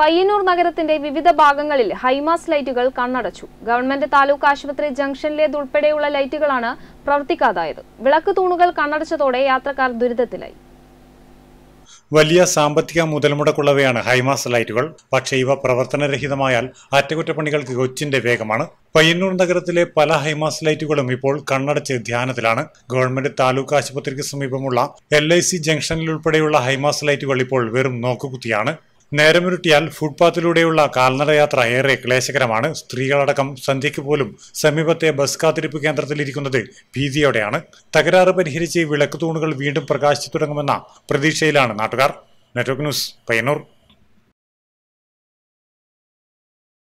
പയ്യന്നൂർ നഗരത്തിന്റെ വിവിധ ഭാഗങ്ങളിൽ ഹൈമാസ് ലൈറ്റുകൾ കണ്ണടച്ചു ഗവൺമെന്റ് താലൂക്ക് ആശുപത്രി ജംഗ്ഷനിലേതുൾപ്പെടെയുള്ള ലൈറ്റുകളാണ് പ്രവർത്തിക്കാതായത് വിളക്ക് തൂണുകൾ കണ്ണടച്ചതോടെ യാത്രക്കാർ ദുരിതത്തിലായി വലിയ സാമ്പത്തിക മുതൽമുടക്കുള്ളവയാണ് ഹൈമാസ് ലൈറ്റുകൾ പക്ഷേ ഇവ പ്രവർത്തനരഹിതമായാൽ അറ്റകുറ്റപ്പണികൾക്ക് കൊച്ചിന്റെ വേഗമാണ് പയ്യന്നൂർ നഗരത്തിലെ പല ഹൈമാസ് ലൈറ്റുകളും ഇപ്പോൾ കണ്ണടച്ച് ധ്യാനത്തിലാണ് ഗവൺമെന്റ് താലൂക്ക് ആശുപത്രിക്ക് സമീപമുള്ള എൽ ഐ സി ജംഗ്ഷനിലുൾപ്പെടെയുള്ള ഹൈമാസ് ലൈറ്റുകൾ ഇപ്പോൾ വെറും നോക്കുകുത്തിയാണ് നേരമുരുട്ടിയാൽ ഫുട്പാത്തിലൂടെയുള്ള കാൽനടയാത്ര ഏറെ ക്ലേശകരമാണ് സ്ത്രീകളടക്കം സന്ധ്യയ്ക്ക് പോലും സമീപത്തെ ബസ് കാത്തിരിപ്പ് കേന്ദ്രത്തിലിരിക്കുന്നത് ഭീതിയോടെയാണ് തകരാറ് പരിഹരിച്ച് വിളക്ക് തൂണുകൾ വീണ്ടും പ്രകാശിച്ചു തുടങ്ങുമെന്ന പ്രതീക്ഷയിലാണ് നാട്ടുകാർ നെറ്റ്വർക്ക് ന്യൂസ് പയ്യന്നൂർ